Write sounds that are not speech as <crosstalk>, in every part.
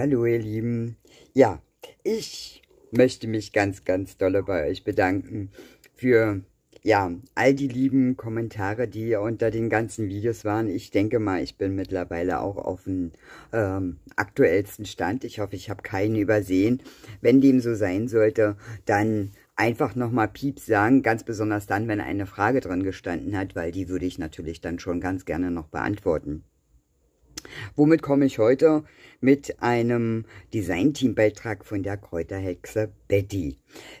Hallo ihr Lieben. Ja, ich möchte mich ganz, ganz dolle bei euch bedanken für ja, all die lieben Kommentare, die unter den ganzen Videos waren. Ich denke mal, ich bin mittlerweile auch auf dem ähm, aktuellsten Stand. Ich hoffe, ich habe keinen übersehen. Wenn dem so sein sollte, dann einfach nochmal Piep sagen, ganz besonders dann, wenn eine Frage drin gestanden hat, weil die würde ich natürlich dann schon ganz gerne noch beantworten. Womit komme ich heute? Mit einem Designteam-Beitrag von der Kräuterhexe Betty.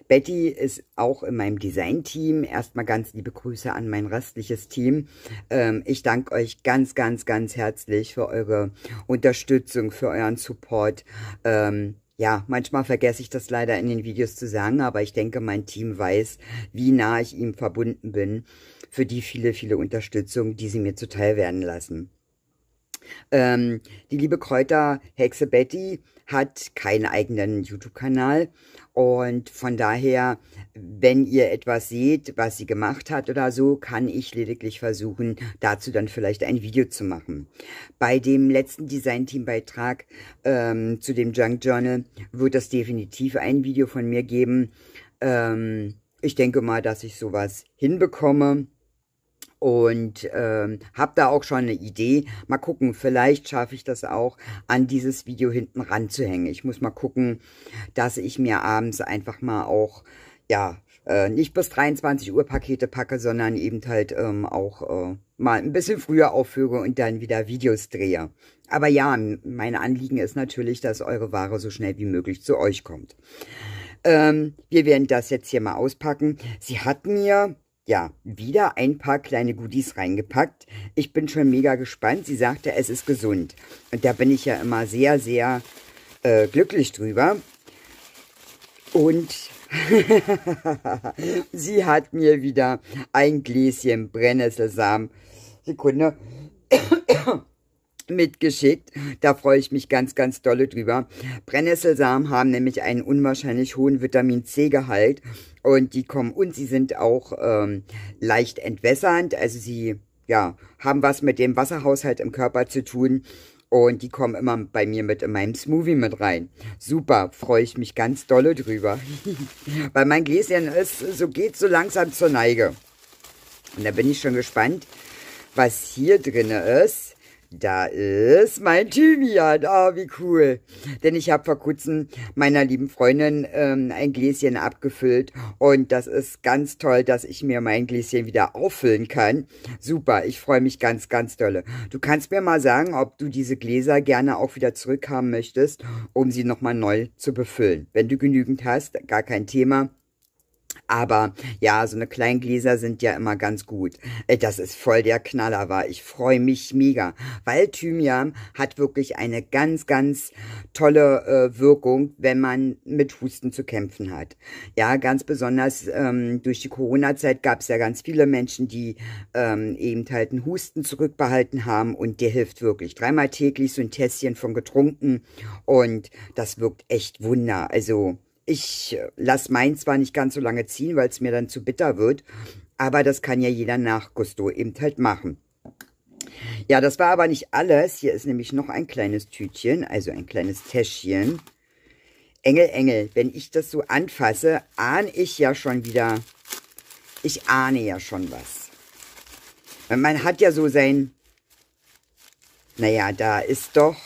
Betty ist auch in meinem Designteam. Erstmal ganz liebe Grüße an mein restliches Team. Ähm, ich danke euch ganz, ganz, ganz herzlich für eure Unterstützung, für euren Support. Ähm, ja, manchmal vergesse ich das leider in den Videos zu sagen, aber ich denke, mein Team weiß, wie nah ich ihm verbunden bin für die viele, viele Unterstützung, die sie mir zuteil werden lassen. Ähm, die liebe Kräuterhexe Betty hat keinen eigenen YouTube-Kanal. Und von daher, wenn ihr etwas seht, was sie gemacht hat oder so, kann ich lediglich versuchen, dazu dann vielleicht ein Video zu machen. Bei dem letzten Design-Team-Beitrag ähm, zu dem Junk Journal wird es definitiv ein Video von mir geben. Ähm, ich denke mal, dass ich sowas hinbekomme und ähm, habe da auch schon eine Idee. Mal gucken, vielleicht schaffe ich das auch, an dieses Video hinten ranzuhängen. Ich muss mal gucken, dass ich mir abends einfach mal auch, ja, äh, nicht bis 23 Uhr Pakete packe, sondern eben halt ähm, auch äh, mal ein bisschen früher auffüge und dann wieder Videos drehe. Aber ja, mein Anliegen ist natürlich, dass eure Ware so schnell wie möglich zu euch kommt. Ähm, wir werden das jetzt hier mal auspacken. Sie hat mir ja, wieder ein paar kleine Goodies reingepackt. Ich bin schon mega gespannt. Sie sagte, es ist gesund. Und da bin ich ja immer sehr, sehr äh, glücklich drüber. Und <laughs> sie hat mir wieder ein Gläschen Brennnesselsamen, Sekunde, <coughs> mitgeschickt. Da freue ich mich ganz, ganz dolle drüber. Brennnesselsamen haben nämlich einen unwahrscheinlich hohen Vitamin C-Gehalt und die kommen, und sie sind auch ähm, leicht entwässernd, also sie ja, haben was mit dem Wasserhaushalt im Körper zu tun. Und die kommen immer bei mir mit in meinem Smoothie mit rein. Super, freue ich mich ganz dolle drüber. <laughs> Weil mein Gläschen ist, so geht so langsam zur Neige. Und da bin ich schon gespannt, was hier drin ist. Da ist mein Thymian. Oh, wie cool. Denn ich habe vor kurzem meiner lieben Freundin ähm, ein Gläschen abgefüllt. Und das ist ganz toll, dass ich mir mein Gläschen wieder auffüllen kann. Super, ich freue mich ganz, ganz dolle. Du kannst mir mal sagen, ob du diese Gläser gerne auch wieder zurückhaben möchtest, um sie nochmal neu zu befüllen. Wenn du genügend hast, gar kein Thema. Aber ja, so eine Kleingläser sind ja immer ganz gut. Äh, das ist voll der Knaller, war. Ich freue mich mega, weil Thymian hat wirklich eine ganz, ganz tolle äh, Wirkung, wenn man mit Husten zu kämpfen hat. Ja, ganz besonders ähm, durch die Corona-Zeit gab es ja ganz viele Menschen, die ähm, eben halt einen Husten zurückbehalten haben und der hilft wirklich. Dreimal täglich so ein Tässchen von getrunken und das wirkt echt Wunder. Also ich äh, lasse meinen zwar nicht ganz so lange ziehen, weil es mir dann zu bitter wird, aber das kann ja jeder nach Gusto eben halt machen. Ja, das war aber nicht alles. Hier ist nämlich noch ein kleines Tütchen, also ein kleines Täschchen. Engel, Engel, wenn ich das so anfasse, ahne ich ja schon wieder, ich ahne ja schon was. Man hat ja so sein, naja, da ist doch,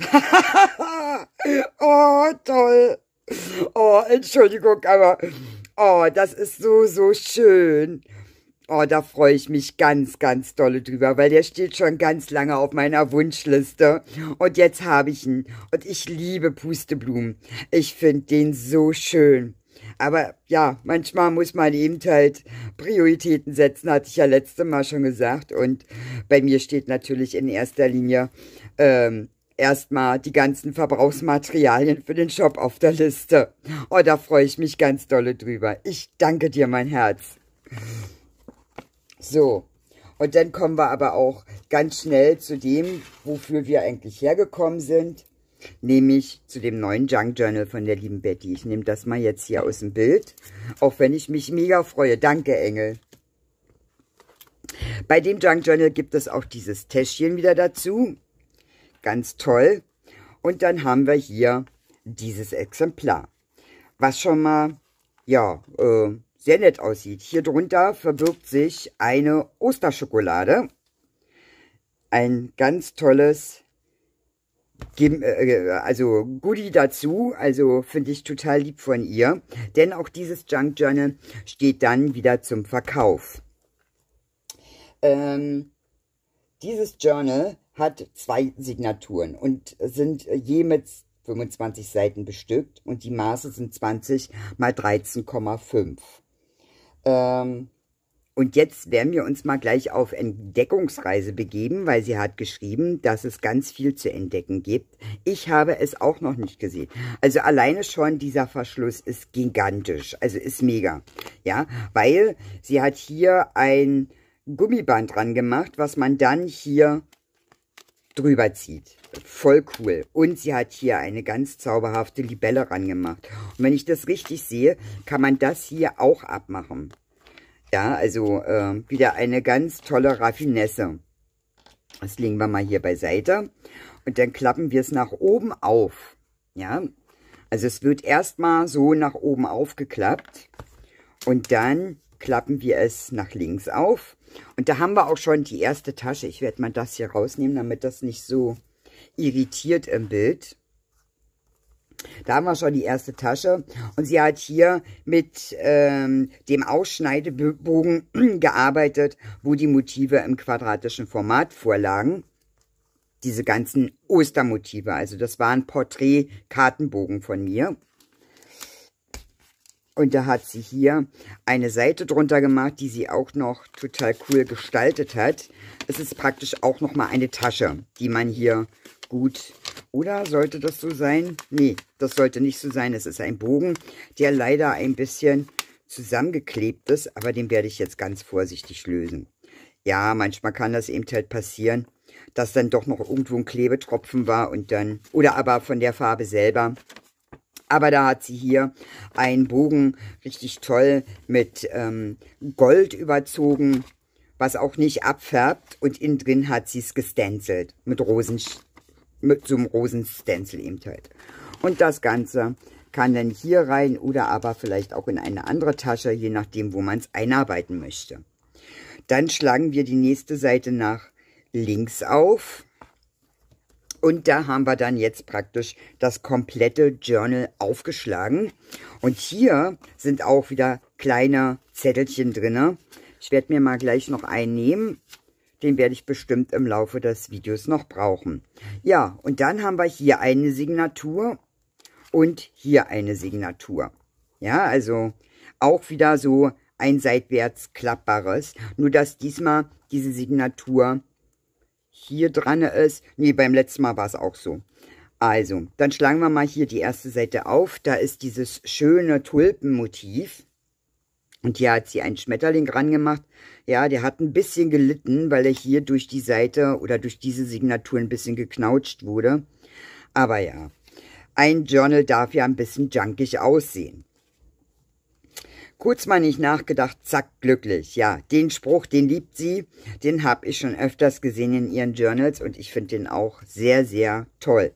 <laughs> oh, toll. Oh, Entschuldigung, aber oh, das ist so, so schön. Oh, da freue ich mich ganz, ganz dolle drüber, weil der steht schon ganz lange auf meiner Wunschliste. Und jetzt habe ich ihn. Und ich liebe Pusteblumen. Ich finde den so schön. Aber ja, manchmal muss man eben halt Prioritäten setzen, hatte ich ja letzte Mal schon gesagt. Und bei mir steht natürlich in erster Linie ähm, erstmal die ganzen Verbrauchsmaterialien für den Shop auf der Liste. Oh, da freue ich mich ganz dolle drüber. Ich danke dir, mein Herz. So, und dann kommen wir aber auch ganz schnell zu dem, wofür wir eigentlich hergekommen sind, nämlich zu dem neuen Junk Journal von der lieben Betty. Ich nehme das mal jetzt hier aus dem Bild, auch wenn ich mich mega freue. Danke, Engel. Bei dem Junk Journal gibt es auch dieses Täschchen wieder dazu ganz toll. Und dann haben wir hier dieses Exemplar, was schon mal, ja, äh, sehr nett aussieht. Hier drunter verbirgt sich eine Osterschokolade. Ein ganz tolles, Gim äh, also Goodie dazu. Also finde ich total lieb von ihr. Denn auch dieses Junk Journal steht dann wieder zum Verkauf. Ähm, dieses Journal hat zwei Signaturen und sind äh, je mit 25 Seiten bestückt und die Maße sind 20 mal 13,5. Ähm, und jetzt werden wir uns mal gleich auf Entdeckungsreise begeben, weil sie hat geschrieben, dass es ganz viel zu entdecken gibt. Ich habe es auch noch nicht gesehen. Also alleine schon dieser Verschluss ist gigantisch, also ist mega. Ja, weil sie hat hier ein Gummiband dran gemacht, was man dann hier drüber zieht. Voll cool. Und sie hat hier eine ganz zauberhafte Libelle rangemacht. Und wenn ich das richtig sehe, kann man das hier auch abmachen. Ja, also äh, wieder eine ganz tolle Raffinesse. Das legen wir mal hier beiseite. Und dann klappen wir es nach oben auf. Ja, also es wird erstmal so nach oben aufgeklappt. Und dann klappen wir es nach links auf. Und da haben wir auch schon die erste Tasche. Ich werde mal das hier rausnehmen, damit das nicht so irritiert im Bild. Da haben wir schon die erste Tasche. Und sie hat hier mit ähm, dem Ausschneidebogen <clears throat> gearbeitet, wo die Motive im quadratischen Format vorlagen. Diese ganzen Ostermotive. Also das war ein Porträt-Kartenbogen von mir. Und da hat sie hier eine Seite drunter gemacht, die sie auch noch total cool gestaltet hat. Es ist praktisch auch nochmal eine Tasche, die man hier gut... Oder sollte das so sein? Nee, das sollte nicht so sein. Es ist ein Bogen, der leider ein bisschen zusammengeklebt ist, aber den werde ich jetzt ganz vorsichtig lösen. Ja, manchmal kann das eben halt passieren, dass dann doch noch irgendwo ein Klebetropfen war und dann... Oder aber von der Farbe selber aber da hat sie hier einen Bogen richtig toll mit ähm, Gold überzogen, was auch nicht abfärbt. Und innen drin hat sie es gestenzelt mit Rosen, mit so einem Rosenstenzel eben halt. Und das Ganze kann dann hier rein oder aber vielleicht auch in eine andere Tasche, je nachdem, wo man es einarbeiten möchte. Dann schlagen wir die nächste Seite nach links auf und da haben wir dann jetzt praktisch das komplette Journal aufgeschlagen. Und hier sind auch wieder kleine Zettelchen drin. Ich werde mir mal gleich noch einen nehmen. Den werde ich bestimmt im Laufe des Videos noch brauchen. Ja, und dann haben wir hier eine Signatur und hier eine Signatur. Ja, also auch wieder so ein seitwärts klappbares. Nur, dass diesmal diese Signatur hier dran ist. Nee, beim letzten Mal war es auch so. Also, dann schlagen wir mal hier die erste Seite auf. Da ist dieses schöne Tulpenmotiv. Und hier hat sie einen Schmetterling gemacht. Ja, der hat ein bisschen gelitten, weil er hier durch die Seite oder durch diese Signatur ein bisschen geknautscht wurde. Aber ja, ein Journal darf ja ein bisschen junkig aussehen. Kurz mal nicht nachgedacht, zack, glücklich. Ja, den Spruch, den liebt sie, den habe ich schon öfters gesehen in ihren Journals und ich finde den auch sehr, sehr toll.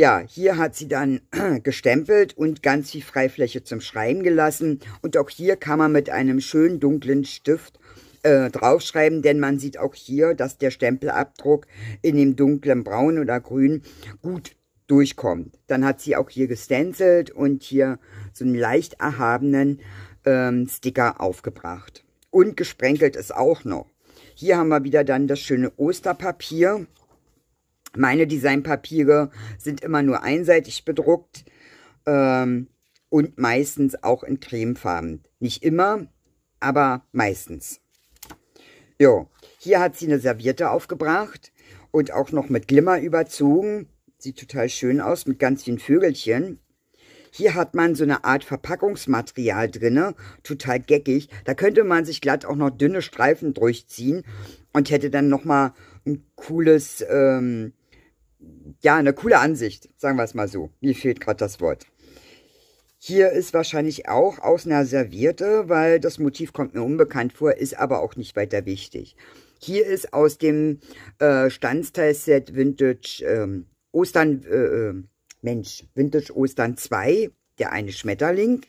Ja, hier hat sie dann <clears throat> gestempelt und ganz viel Freifläche zum Schreiben gelassen. Und auch hier kann man mit einem schönen dunklen Stift äh, draufschreiben, denn man sieht auch hier, dass der Stempelabdruck in dem dunklen Braun oder Grün gut durchkommt. Dann hat sie auch hier gestenzelt und hier so einen leicht erhabenen ähm, Sticker aufgebracht. Und gesprenkelt ist auch noch. Hier haben wir wieder dann das schöne Osterpapier. Meine Designpapiere sind immer nur einseitig bedruckt ähm, und meistens auch in Cremefarben. Nicht immer, aber meistens. Jo, hier hat sie eine Serviette aufgebracht und auch noch mit Glimmer überzogen. Sieht total schön aus mit ganz vielen Vögelchen. Hier hat man so eine Art Verpackungsmaterial drinne, total geckig. Da könnte man sich glatt auch noch dünne Streifen durchziehen und hätte dann nochmal ein cooles, ähm, ja, eine coole Ansicht, sagen wir es mal so. Mir fehlt gerade das Wort. Hier ist wahrscheinlich auch aus einer Servierte, weil das Motiv kommt mir unbekannt vor, ist aber auch nicht weiter wichtig. Hier ist aus dem äh, Standsteil-Set Vintage ähm, Ostern, äh, äh Mensch, Vintage Ostern 2, der eine Schmetterling.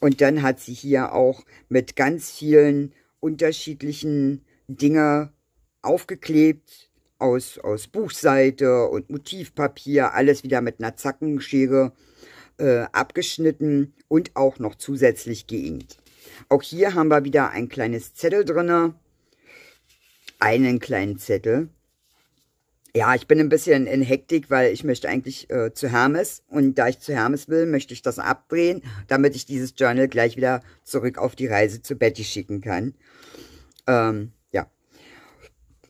Und dann hat sie hier auch mit ganz vielen unterschiedlichen Dingen aufgeklebt. Aus, aus Buchseite und Motivpapier, alles wieder mit einer Zackenschere äh, abgeschnitten und auch noch zusätzlich geinkt. Auch hier haben wir wieder ein kleines Zettel drin. Einen kleinen Zettel ja, ich bin ein bisschen in Hektik, weil ich möchte eigentlich äh, zu Hermes und da ich zu Hermes will, möchte ich das abdrehen, damit ich dieses Journal gleich wieder zurück auf die Reise zu Betty schicken kann. Ähm, ja.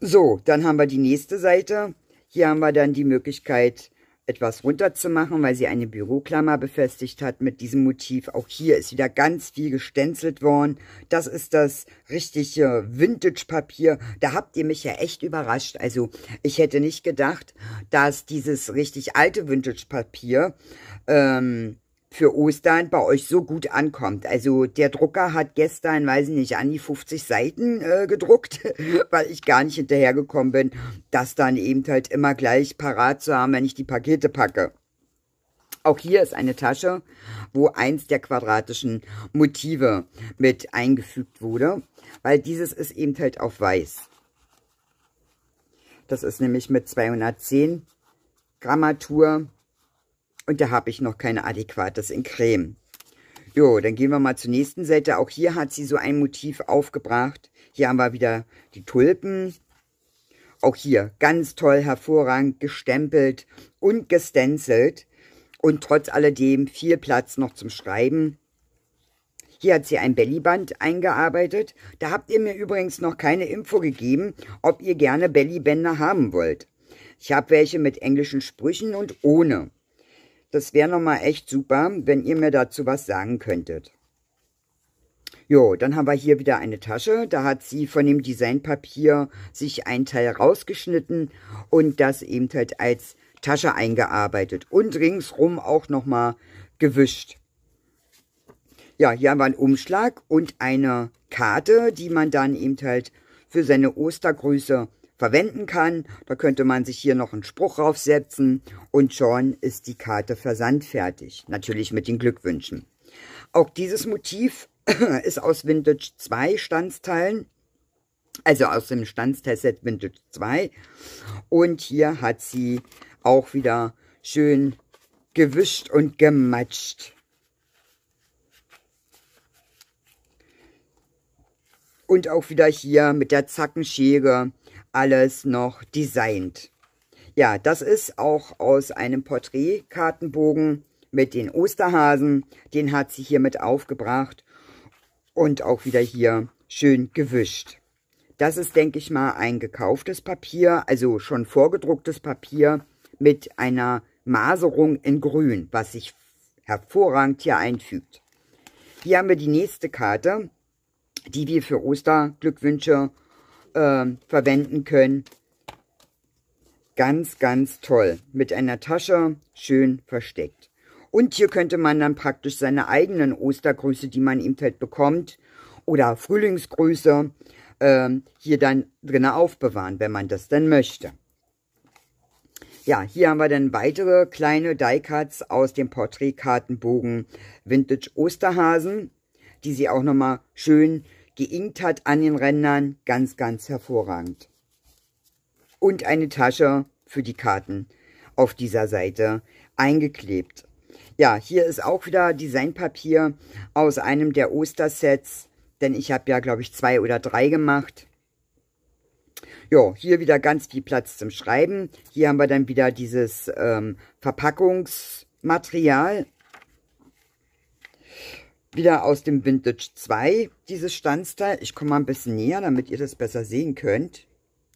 So, dann haben wir die nächste Seite. Hier haben wir dann die Möglichkeit, etwas runterzumachen, weil sie eine Büroklammer befestigt hat mit diesem Motiv. Auch hier ist wieder ganz viel gestenzelt worden. Das ist das richtige Vintage-Papier. Da habt ihr mich ja echt überrascht. Also ich hätte nicht gedacht, dass dieses richtig alte Vintage-Papier ähm, für Ostern bei euch so gut ankommt. Also der Drucker hat gestern, weiß ich nicht, an die 50 Seiten äh, gedruckt, <laughs> weil ich gar nicht hinterhergekommen bin, das dann eben halt immer gleich parat zu haben, wenn ich die Pakete packe. Auch hier ist eine Tasche, wo eins der quadratischen Motive mit eingefügt wurde, weil dieses ist eben halt auf weiß. Das ist nämlich mit 210 Grammatur und da habe ich noch kein adäquates in Creme. Jo, dann gehen wir mal zur nächsten Seite. Auch hier hat sie so ein Motiv aufgebracht. Hier haben wir wieder die Tulpen. Auch hier ganz toll, hervorragend gestempelt und gestenzelt. Und trotz alledem viel Platz noch zum Schreiben. Hier hat sie ein Bellyband eingearbeitet. Da habt ihr mir übrigens noch keine Info gegeben, ob ihr gerne Bellybänder haben wollt. Ich habe welche mit englischen Sprüchen und ohne. Das wäre nochmal echt super, wenn ihr mir dazu was sagen könntet. Jo, dann haben wir hier wieder eine Tasche. Da hat sie von dem Designpapier sich ein Teil rausgeschnitten und das eben halt als Tasche eingearbeitet und ringsrum auch nochmal gewischt. Ja, hier haben wir einen Umschlag und eine Karte, die man dann eben halt für seine Ostergrüße verwenden kann. Da könnte man sich hier noch einen Spruch draufsetzen und schon ist die Karte versandfertig. Natürlich mit den Glückwünschen. Auch dieses Motiv <clears throat> ist aus Vintage 2 Standsteilen, also aus dem Standstestset Vintage 2. Und hier hat sie auch wieder schön gewischt und gematscht. Und auch wieder hier mit der Zackenschäge alles noch designt. Ja, das ist auch aus einem Porträtkartenbogen mit den Osterhasen. Den hat sie hier mit aufgebracht und auch wieder hier schön gewischt. Das ist, denke ich mal, ein gekauftes Papier, also schon vorgedrucktes Papier mit einer Maserung in grün, was sich hervorragend hier einfügt. Hier haben wir die nächste Karte, die wir für Osterglückwünsche äh, verwenden können. Ganz, ganz toll. Mit einer Tasche schön versteckt. Und hier könnte man dann praktisch seine eigenen Ostergrüße, die man im Feld bekommt, oder Frühlingsgrüße, äh, hier dann drin aufbewahren, wenn man das dann möchte. Ja, hier haben wir dann weitere kleine Die-Cuts aus dem Porträtkartenbogen Vintage Osterhasen, die Sie auch nochmal schön die hat an den Rändern ganz, ganz hervorragend. Und eine Tasche für die Karten auf dieser Seite eingeklebt. Ja, hier ist auch wieder Designpapier aus einem der Ostersets, denn ich habe ja, glaube ich, zwei oder drei gemacht. Ja, hier wieder ganz viel Platz zum Schreiben. Hier haben wir dann wieder dieses ähm, Verpackungsmaterial wieder aus dem Vintage 2, dieses Standteil. Ich komme mal ein bisschen näher, damit ihr das besser sehen könnt.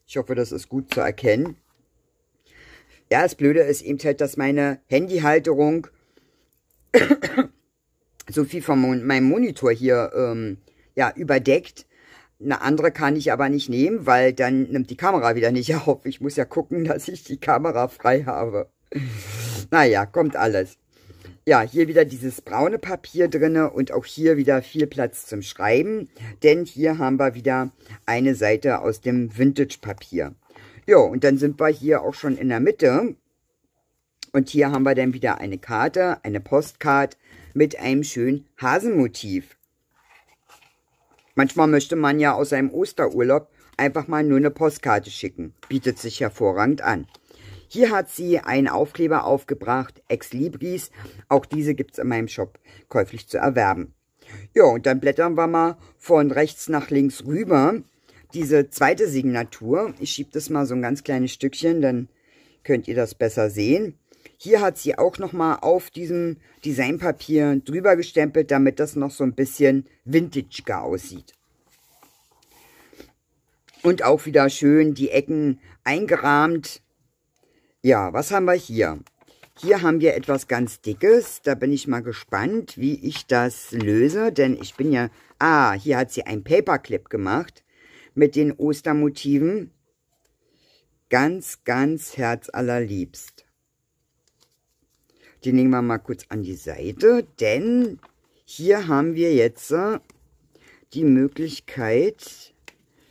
Ich hoffe, das ist gut zu erkennen. Ja, das Blöde ist eben halt, dass meine Handyhalterung <coughs> so viel von meinem Monitor hier ähm, ja, überdeckt. Eine andere kann ich aber nicht nehmen, weil dann nimmt die Kamera wieder nicht <laughs> auf. Ich muss ja gucken, dass ich die Kamera frei habe. naja, kommt alles ja, hier wieder dieses braune Papier drinne und auch hier wieder viel Platz zum Schreiben, denn hier haben wir wieder eine Seite aus dem Vintage-Papier. Ja, und dann sind wir hier auch schon in der Mitte und hier haben wir dann wieder eine Karte, eine Postkarte mit einem schönen Hasenmotiv. Manchmal möchte man ja aus einem Osterurlaub einfach mal nur eine Postkarte schicken. Bietet sich hervorragend an. Hier hat sie einen Aufkleber aufgebracht, Ex Libris. Auch diese gibt es in meinem Shop käuflich zu erwerben. Ja, und dann blättern wir mal von rechts nach links rüber. Diese zweite Signatur, ich schiebe das mal so ein ganz kleines Stückchen, dann könnt ihr das besser sehen. Hier hat sie auch nochmal auf diesem Designpapier drüber gestempelt, damit das noch so ein bisschen vintager aussieht. Und auch wieder schön die Ecken eingerahmt. Ja, was haben wir hier? Hier haben wir etwas ganz Dickes. Da bin ich mal gespannt, wie ich das löse. Denn ich bin ja... Ah, hier hat sie ein Paperclip gemacht mit den Ostermotiven. Ganz, ganz herzallerliebst. Die nehmen wir mal kurz an die Seite. Denn hier haben wir jetzt äh, die Möglichkeit...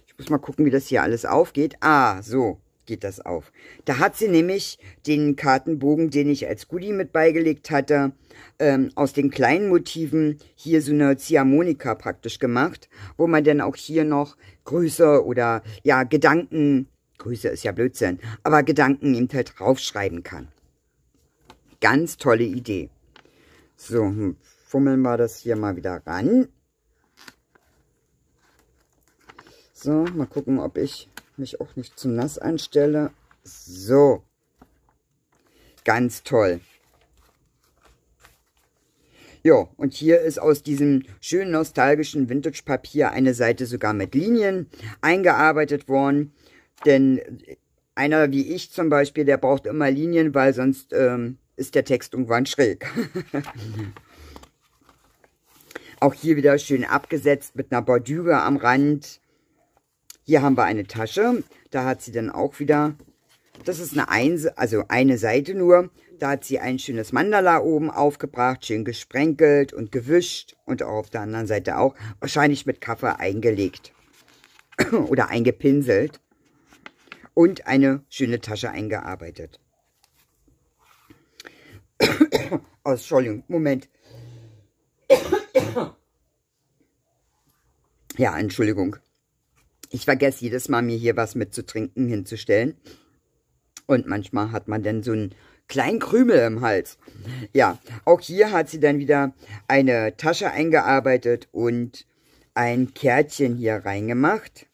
Ich muss mal gucken, wie das hier alles aufgeht. Ah, so geht das auf. Da hat sie nämlich den Kartenbogen, den ich als Goodie mit beigelegt hatte, ähm, aus den kleinen Motiven hier so eine Ziehharmonika praktisch gemacht, wo man dann auch hier noch Grüße oder ja Gedanken, Grüße ist ja Blödsinn, aber Gedanken eben halt draufschreiben kann. Ganz tolle Idee. So, hm, fummeln wir das hier mal wieder ran. So, mal gucken, ob ich mich auch nicht zu nass anstelle. So, ganz toll. Ja, und hier ist aus diesem schönen nostalgischen Vintage-Papier eine Seite sogar mit Linien eingearbeitet worden. Denn einer wie ich zum Beispiel, der braucht immer Linien, weil sonst ähm, ist der Text irgendwann schräg. <laughs> Auch hier wieder schön abgesetzt mit einer Bordüre am Rand. Hier haben wir eine Tasche. Da hat sie dann auch wieder, das ist eine, Einse, also eine Seite nur. Da hat sie ein schönes Mandala oben aufgebracht, schön gesprenkelt und gewischt. Und auch auf der anderen Seite auch. Wahrscheinlich mit Kaffee eingelegt. <coughs> Oder eingepinselt. Und eine schöne Tasche eingearbeitet. <coughs> oh, Entschuldigung, Moment. <coughs> ja, Entschuldigung ich vergesse jedes Mal, mir hier was mit zu trinken hinzustellen. Und manchmal hat man dann so einen kleinen Krümel im Hals. Ja, auch hier hat sie dann wieder eine Tasche eingearbeitet und ein Kärtchen hier reingemacht.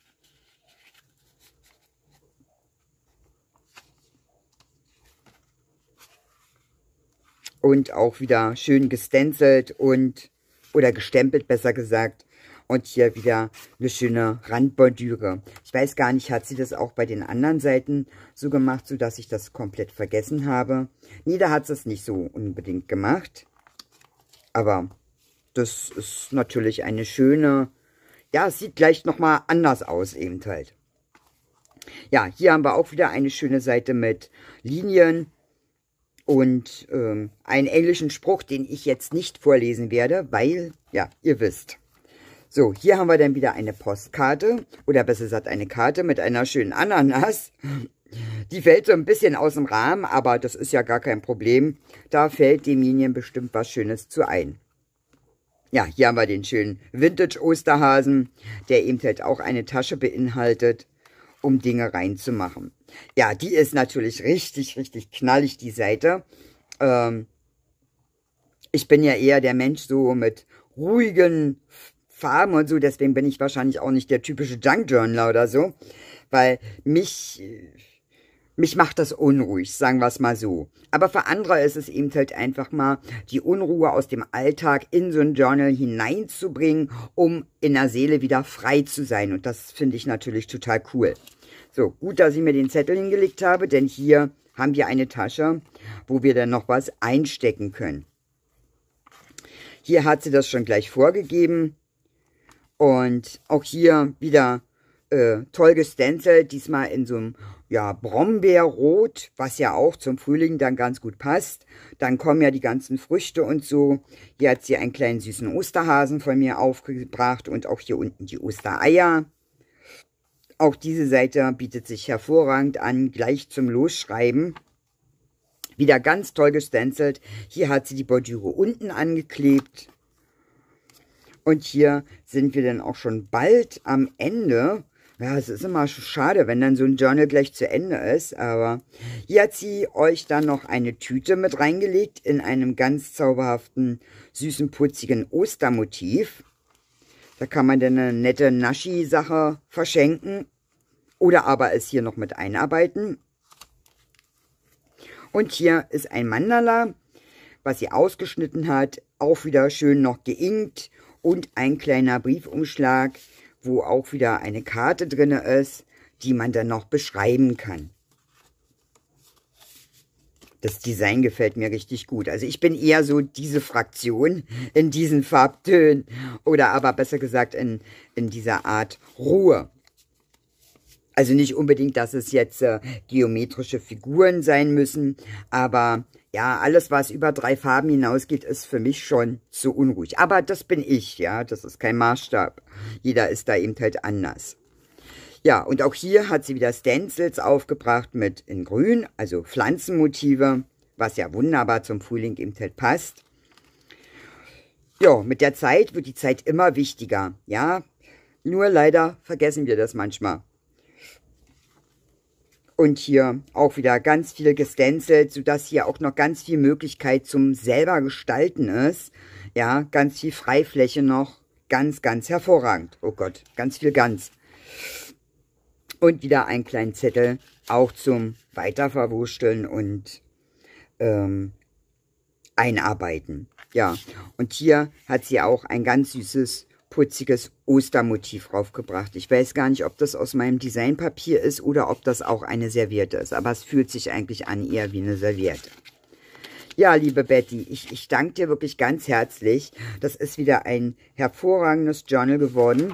Und auch wieder schön gestenzelt und, oder gestempelt besser gesagt. Und hier wieder eine schöne Randbordüre. Ich weiß gar nicht, hat sie das auch bei den anderen Seiten so gemacht, so dass ich das komplett vergessen habe. Nee, da hat sie es nicht so unbedingt gemacht. Aber das ist natürlich eine schöne, ja, es sieht gleich nochmal anders aus eben halt. Ja, hier haben wir auch wieder eine schöne Seite mit Linien und ähm, einen englischen Spruch, den ich jetzt nicht vorlesen werde, weil, ja, ihr wisst. So, hier haben wir dann wieder eine Postkarte oder besser gesagt eine Karte mit einer schönen Ananas. Die fällt so ein bisschen aus dem Rahmen, aber das ist ja gar kein Problem. Da fällt dem Linien bestimmt was Schönes zu ein. Ja, hier haben wir den schönen Vintage-Osterhasen, der eben halt auch eine Tasche beinhaltet, um Dinge reinzumachen. Ja, die ist natürlich richtig, richtig knallig, die Seite. Ähm, ich bin ja eher der Mensch so mit ruhigen Farben und so, deswegen bin ich wahrscheinlich auch nicht der typische Junk-Journaler oder so, weil mich, mich macht das unruhig, sagen wir es mal so. Aber für andere ist es eben halt einfach mal, die Unruhe aus dem Alltag in so ein Journal hineinzubringen, um in der Seele wieder frei zu sein. Und das finde ich natürlich total cool. So, gut, dass ich mir den Zettel hingelegt habe, denn hier haben wir eine Tasche, wo wir dann noch was einstecken können. Hier hat sie das schon gleich vorgegeben. Und auch hier wieder äh, toll gestenzelt, diesmal in so einem ja, Brombeerrot, was ja auch zum Frühling dann ganz gut passt. Dann kommen ja die ganzen Früchte und so. Hier hat sie einen kleinen süßen Osterhasen von mir aufgebracht und auch hier unten die Ostereier. Auch diese Seite bietet sich hervorragend an, gleich zum Losschreiben. Wieder ganz toll gestenzelt. Hier hat sie die Bordüre unten angeklebt. Und hier sind wir dann auch schon bald am Ende. Ja, es ist immer schade, wenn dann so ein Journal gleich zu Ende ist, aber hier hat sie euch dann noch eine Tüte mit reingelegt in einem ganz zauberhaften, süßen, putzigen Ostermotiv. Da kann man dann eine nette Naschi-Sache verschenken oder aber es hier noch mit einarbeiten. Und hier ist ein Mandala, was sie ausgeschnitten hat, auch wieder schön noch geinkt und ein kleiner Briefumschlag, wo auch wieder eine Karte drin ist, die man dann noch beschreiben kann. Das Design gefällt mir richtig gut. Also ich bin eher so diese Fraktion in diesen Farbtönen oder aber besser gesagt in, in dieser Art Ruhe. Also nicht unbedingt, dass es jetzt äh, geometrische Figuren sein müssen, aber ja, alles, was über drei Farben hinausgeht, ist für mich schon zu unruhig. Aber das bin ich, ja, das ist kein Maßstab. Jeder ist da eben halt anders. Ja, und auch hier hat sie wieder Stencils aufgebracht mit in grün, also Pflanzenmotive, was ja wunderbar zum Frühling eben halt passt. Ja, mit der Zeit wird die Zeit immer wichtiger, ja. Nur leider vergessen wir das manchmal. Und hier auch wieder ganz viel gestenselt, sodass hier auch noch ganz viel Möglichkeit zum selber gestalten ist. Ja, ganz viel Freifläche noch. Ganz, ganz hervorragend. Oh Gott, ganz viel ganz. Und wieder einen kleinen Zettel auch zum Weiterverwursteln und ähm, Einarbeiten. Ja, und hier hat sie auch ein ganz süßes putziges Ostermotiv raufgebracht. Ich weiß gar nicht, ob das aus meinem Designpapier ist oder ob das auch eine Serviette ist. Aber es fühlt sich eigentlich an eher wie eine Serviette. Ja, liebe Betty, ich, ich danke dir wirklich ganz herzlich. Das ist wieder ein hervorragendes Journal geworden.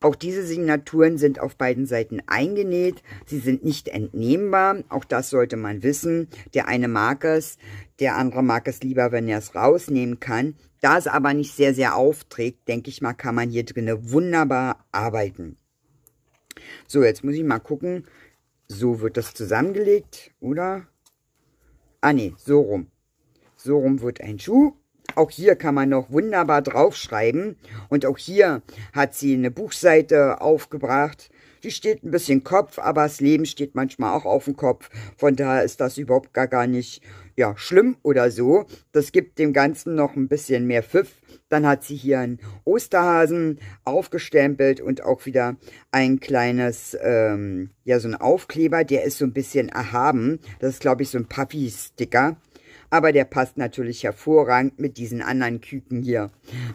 Auch diese Signaturen sind auf beiden Seiten eingenäht. Sie sind nicht entnehmbar. Auch das sollte man wissen. Der eine mag es, der andere mag es lieber, wenn er es rausnehmen kann. Da es aber nicht sehr, sehr aufträgt, denke ich mal, kann man hier drinne wunderbar arbeiten. So, jetzt muss ich mal gucken. So wird das zusammengelegt, oder? Ah, nee, so rum. So rum wird ein Schuh auch hier kann man noch wunderbar draufschreiben. Und auch hier hat sie eine Buchseite aufgebracht. Die steht ein bisschen Kopf, aber das Leben steht manchmal auch auf dem Kopf. Von daher ist das überhaupt gar, gar nicht ja, schlimm oder so. Das gibt dem Ganzen noch ein bisschen mehr Pfiff. Dann hat sie hier einen Osterhasen aufgestempelt und auch wieder ein kleines, ähm, ja, so ein Aufkleber. Der ist so ein bisschen erhaben. Das ist, glaube ich, so ein Puffy-Sticker. Aber der passt natürlich hervorragend mit diesen anderen Küken hier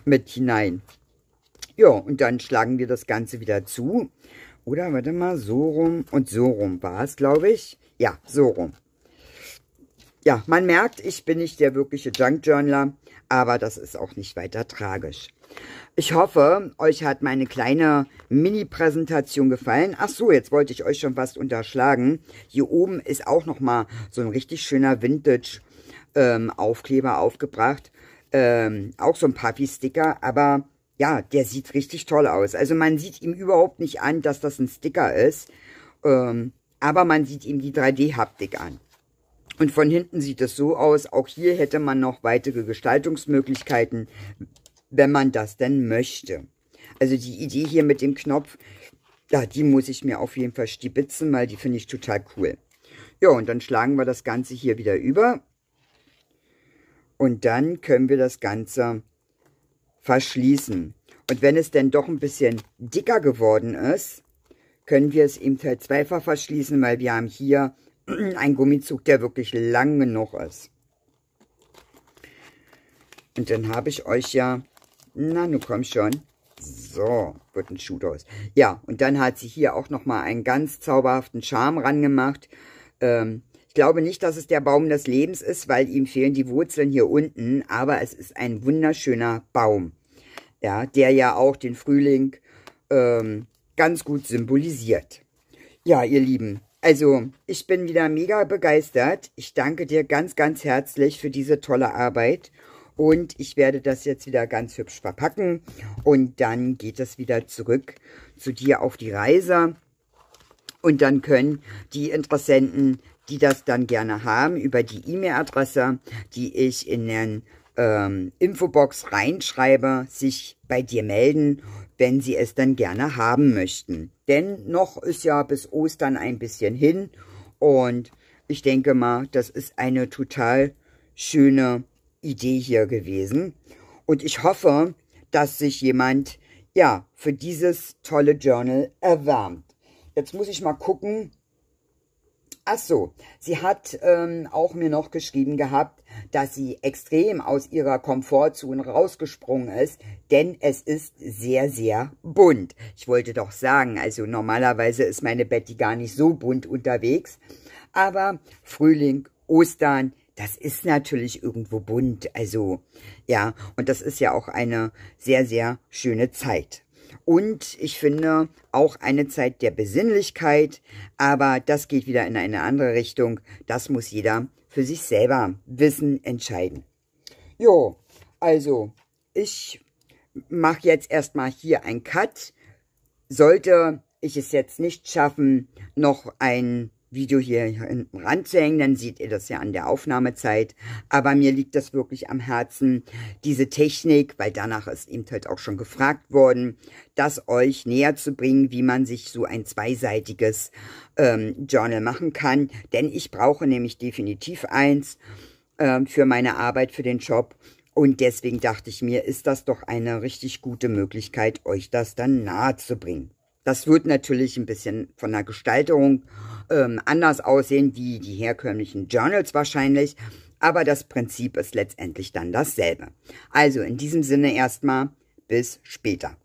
mit hinein. Ja, und dann schlagen wir das Ganze wieder zu. Oder, warte mal, so rum und so rum war es, glaube ich. Ja, so rum. Ja, man merkt, ich bin nicht der wirkliche Junk-Journaler, aber das ist auch nicht weiter tragisch. Ich hoffe, euch hat meine kleine Mini-Präsentation gefallen. Ach so, jetzt wollte ich euch schon fast unterschlagen. Hier oben ist auch nochmal so ein richtig schöner Vintage- ähm, Aufkleber aufgebracht. Ähm, auch so ein Puffy-Sticker, aber ja, der sieht richtig toll aus. Also man sieht ihm überhaupt nicht an, dass das ein Sticker ist, ähm, aber man sieht ihm die 3D-Haptik an. Und von hinten sieht es so aus, auch hier hätte man noch weitere Gestaltungsmöglichkeiten, wenn man das denn möchte. Also die Idee hier mit dem Knopf, ja, die muss ich mir auf jeden Fall stibitzen, weil die finde ich total cool. Ja, und dann schlagen wir das Ganze hier wieder über und dann können wir das Ganze verschließen. Und wenn es denn doch ein bisschen dicker geworden ist, können wir es eben Teil zweifach verschließen, weil wir haben hier <clears throat> einen Gummizug, der wirklich lang genug ist. Und dann habe ich euch ja... Na, nun komm schon. So, wird ein Schuh draus. Ja, und dann hat sie hier auch nochmal einen ganz zauberhaften Charme rangemacht. Ähm, ich glaube nicht, dass es der Baum des Lebens ist, weil ihm fehlen die Wurzeln hier unten, aber es ist ein wunderschöner Baum, ja, der ja auch den Frühling ähm, ganz gut symbolisiert. Ja, ihr Lieben, also ich bin wieder mega begeistert. Ich danke dir ganz, ganz herzlich für diese tolle Arbeit und ich werde das jetzt wieder ganz hübsch verpacken und dann geht es wieder zurück zu dir auf die Reise und dann können die Interessenten die das dann gerne haben, über die E-Mail-Adresse, die ich in den ähm, Infobox reinschreibe, sich bei dir melden, wenn sie es dann gerne haben möchten. Denn noch ist ja bis Ostern ein bisschen hin und ich denke mal, das ist eine total schöne Idee hier gewesen. Und ich hoffe, dass sich jemand, ja, für dieses tolle Journal erwärmt. Jetzt muss ich mal gucken, Ach so, sie hat ähm, auch mir noch geschrieben gehabt, dass sie extrem aus ihrer Komfortzone rausgesprungen ist, denn es ist sehr, sehr bunt. Ich wollte doch sagen, also normalerweise ist meine Betty gar nicht so bunt unterwegs, aber Frühling, Ostern, das ist natürlich irgendwo bunt, also ja, und das ist ja auch eine sehr, sehr schöne Zeit und ich finde auch eine Zeit der Besinnlichkeit, aber das geht wieder in eine andere Richtung. Das muss jeder für sich selber wissen, entscheiden. Jo, also ich mache jetzt erstmal hier einen Cut. Sollte ich es jetzt nicht schaffen, noch ein Video hier hinten ranzuhängen, dann seht ihr das ja an der Aufnahmezeit. Aber mir liegt das wirklich am Herzen, diese Technik, weil danach ist eben halt auch schon gefragt worden, das euch näher zu bringen, wie man sich so ein zweiseitiges ähm, Journal machen kann. Denn ich brauche nämlich definitiv eins ähm, für meine Arbeit, für den Job. Und deswegen dachte ich mir, ist das doch eine richtig gute Möglichkeit, euch das dann nahe zu bringen. Das wird natürlich ein bisschen von der Gestaltung ähm, anders aussehen wie die herkömmlichen Journals wahrscheinlich, aber das Prinzip ist letztendlich dann dasselbe. Also in diesem Sinne erstmal bis später.